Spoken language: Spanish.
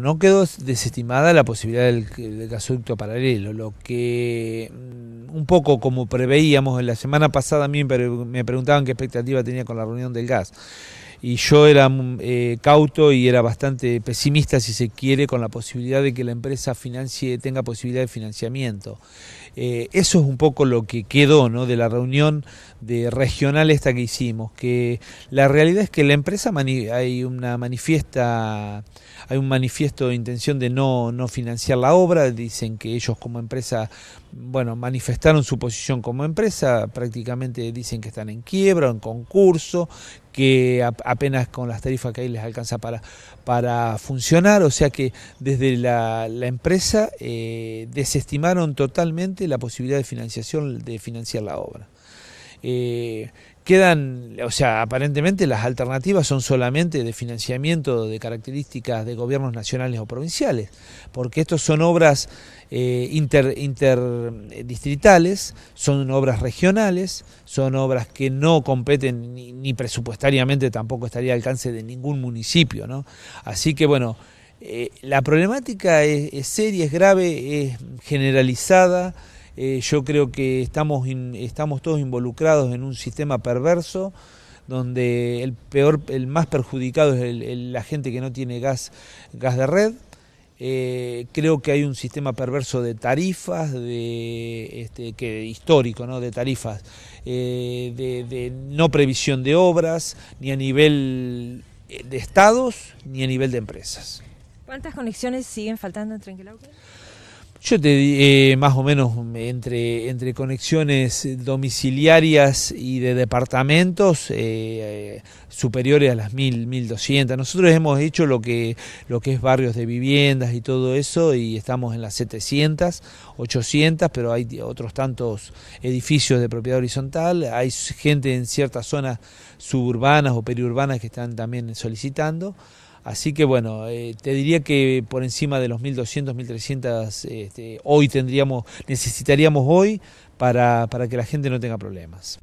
No quedó desestimada la posibilidad del, gasoducto paralelo, lo que mm, un poco como preveíamos en la semana pasada a mí me preguntaban qué expectativa tenía con la reunión del gas. Y yo era mm, eh, cauto y era bastante pesimista, si se quiere, con la posibilidad de que la empresa financie, tenga posibilidad de financiamiento. Eh, eso es un poco lo que quedó ¿no? de la reunión de regional esta que hicimos, que la realidad es que la empresa hay una manifiesta hay un manifiesto de intención de no, financiar la obra, dicen que ellos como empresa, bueno, manifestaron su posición como empresa, prácticamente dicen que están en quiebra, en concurso, que apenas con las tarifas que hay les alcanza para, para funcionar, o sea que desde la, empresa eh, desestimaron totalmente la posibilidad de financiación, de financiar la obra. Eh, quedan, o sea, aparentemente las alternativas son solamente de financiamiento de características de gobiernos nacionales o provinciales, porque estos son obras eh, interdistritales, eh, son obras regionales, son obras que no competen ni, presupuestariamente tampoco estaría al alcance de ningún municipio, ¿no? Así que bueno, la problemática es seria, es grave, es generalizada. Eh, yo creo que estamos, estamos todos involucrados en un sistema perverso donde el peor, el más perjudicado es la gente que no tiene gas, gas de red. Eh, creo que hay un sistema perverso de tarifas, de, este, que histórico, ¿no? De tarifas, eh, de, no previsión de obras, ni a nivel de estados, ni a nivel de empresas. ¿Cuántas conexiones siguen faltando en Tranquilauca? Yo te eh, más o menos entre, entre conexiones domiciliarias y de departamentos eh, eh, superiores a las 1000, 1200. Nosotros hemos hecho lo que, lo que es barrios de viviendas y todo eso y estamos en las 700, 800, pero hay otros tantos edificios de propiedad horizontal, hay gente en ciertas zonas suburbanas o periurbanas que están también solicitando. Así que bueno, eh, te diría que por encima de los 1.200, 1.300 este, hoy tendríamos, necesitaríamos hoy para que la gente no tenga problemas.